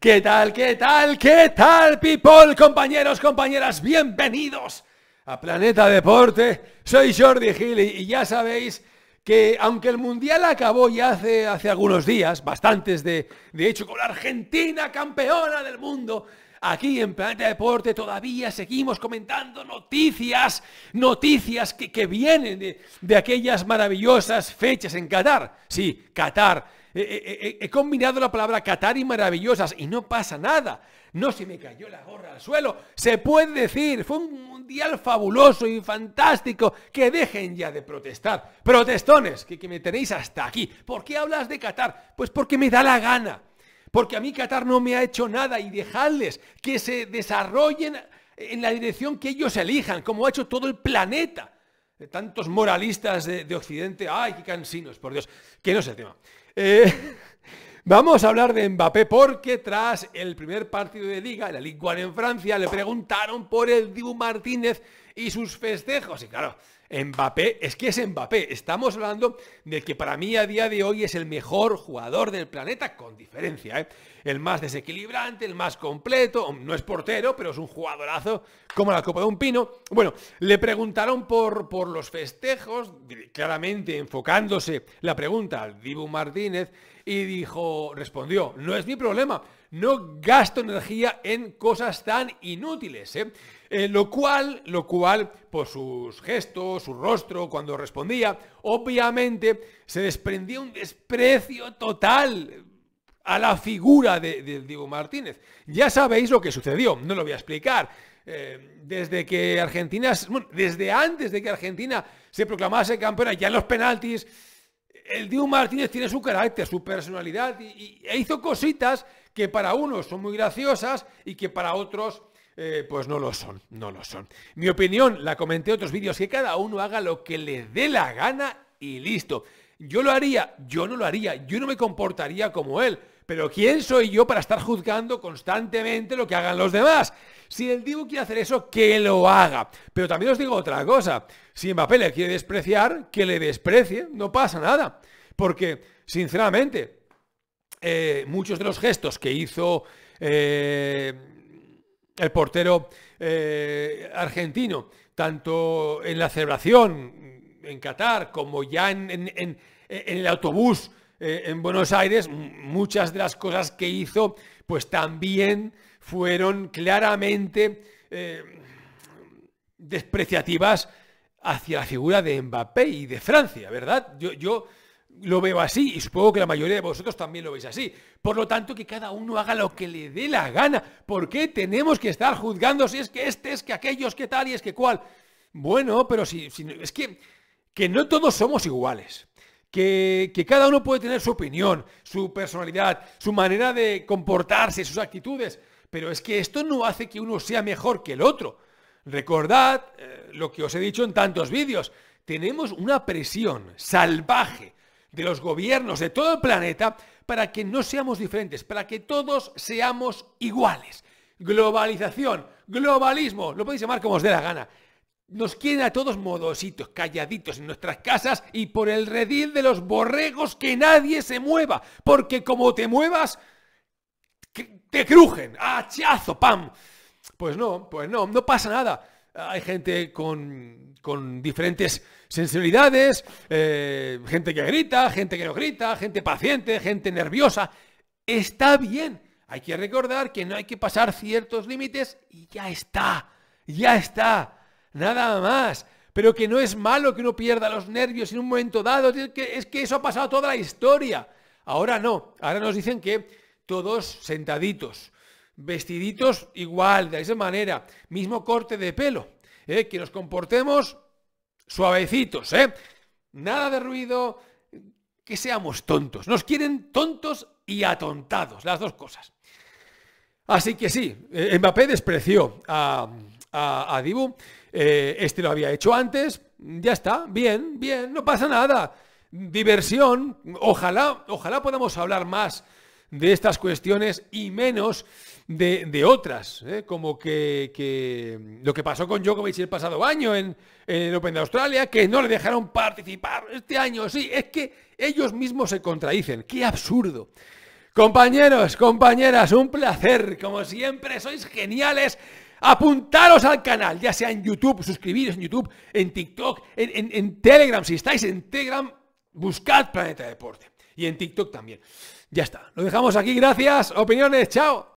¿Qué tal, qué tal, qué tal, people, compañeros, compañeras? Bienvenidos a Planeta Deporte. Soy Jordi Gil y ya sabéis que aunque el Mundial acabó ya hace, hace algunos días, bastantes de, hecho, con la Argentina campeona del mundo, aquí en Planeta Deporte todavía seguimos comentando noticias, noticias que, vienen de, de, aquellas maravillosas fechas en Qatar. Sí, Qatar he, combinado la palabra Qatar y maravillosas y no pasa nada. No se me cayó la gorra al suelo. Se puede decir, fue un mundial fabuloso y fantástico. Que dejen ya de protestar. Protestones, que, me tenéis hasta aquí. ¿Por qué hablas de Qatar? Pues porque me da la gana. Porque a mí Qatar no me ha hecho nada y dejadles que se desarrollen en la dirección que ellos elijan, como ha hecho todo el planeta. De tantos moralistas de, de, Occidente, ay, qué cansinos, por Dios, que no es el tema. Eh, vamos a hablar de Mbappé porque tras el primer partido de liga, la Ligue en Francia, le preguntaron por el Dibu Martínez y sus festejos. Y claro, Mbappé, es que es Mbappé. Estamos hablando de que para mí a día de hoy es el mejor jugador del planeta, con diferencia. ¿eh? El más desequilibrante, el más completo. No es portero, pero es un jugadorazo como la copa de un pino. Bueno, le preguntaron por, por los festejos, claramente enfocándose la pregunta al Dibu Martínez y dijo, respondió, no es mi problema, no gasto energía en cosas tan inútiles, ¿eh? Eh, lo cual, lo cual, por sus gestos, su rostro, cuando respondía, obviamente se desprendía un desprecio total a la figura de, Diego Martínez. Ya sabéis lo que sucedió, no lo voy a explicar. Eh, desde que Argentina, desde antes de que Argentina se proclamase campeona, ya en los penaltis, el Diu Martínez tiene su carácter, su personalidad e hizo cositas que para unos son muy graciosas y que para otros eh, pues no lo son, no lo son. Mi opinión, la comenté en otros vídeos, que cada uno haga lo que le dé la gana y listo. Yo lo haría, yo no lo haría, yo no me comportaría como él. Pero ¿quién soy yo para estar juzgando constantemente lo que hagan los demás? Si el Divo quiere hacer eso, que lo haga. Pero también os digo otra cosa. Si Mbappé le quiere despreciar, que le desprecie. No pasa nada. Porque, sinceramente, eh, muchos de los gestos que hizo eh, el portero eh, argentino, tanto en la celebración en Qatar como ya en el autobús eh, en Buenos Aires, muchas de las cosas que hizo, pues también fueron claramente eh, despreciativas hacia la figura de Mbappé y de Francia, ¿verdad? Yo, lo veo así y supongo que la mayoría de vosotros también lo veis así. Por lo tanto, que cada uno haga lo que le dé la gana. ¿Por qué tenemos que estar juzgando si es que este, es que aquellos, que tal y es que cual? Bueno, pero si, si es que no todos somos iguales que, cada uno puede tener su opinión, su personalidad, su manera de comportarse, sus actitudes, pero es que esto no hace que uno sea mejor que el otro. Recordad eh, lo que os he dicho en tantos vídeos, tenemos una presión salvaje de los gobiernos de todo el planeta para que no seamos diferentes, para que todos seamos iguales. Globalización, globalismo, lo podéis llamar como os dé la gana. Nos quieren a todos modositos, calladitos en nuestras casas y por el redil de los borregos que nadie se mueva, porque como te muevas, te crujen, hachazo, pam. Pues no, pues no, no pasa nada. Hay gente con, diferentes sensibilidades, eh, gente que grita, gente que no grita, gente paciente, gente nerviosa. Está bien. Hay que recordar que no hay que pasar ciertos límites y ya está, ya está nada más. Pero que no es malo que uno pierda los nervios en un momento dado, es que, eso ha pasado toda la historia. Ahora no, ahora nos dicen que todos sentaditos, vestiditos igual, de esa manera, mismo corte de pelo, ¿eh? que nos comportemos suavecitos, ¿eh? nada de ruido, que seamos tontos. Nos quieren tontos y atontados, las dos cosas. Así que sí, eh, Mbappé despreció a, a Dibu eh, este lo había hecho antes, ya está, bien, bien, no pasa nada. Diversión, ojalá, ojalá podamos hablar más de estas cuestiones y menos de, otras, ¿eh? como que, lo que pasó con Djokovic el pasado año en, el Open de Australia, que no le dejaron participar este año, sí, es que ellos mismos se contradicen, qué absurdo. Compañeros, compañeras, un placer, como siempre, sois geniales apuntaros al canal, ya sea en YouTube, suscribiros en YouTube, en TikTok, en, Telegram, si estáis en Telegram, buscad Planeta Deporte. Y en TikTok también. Ya está, lo dejamos aquí, gracias, opiniones, chao.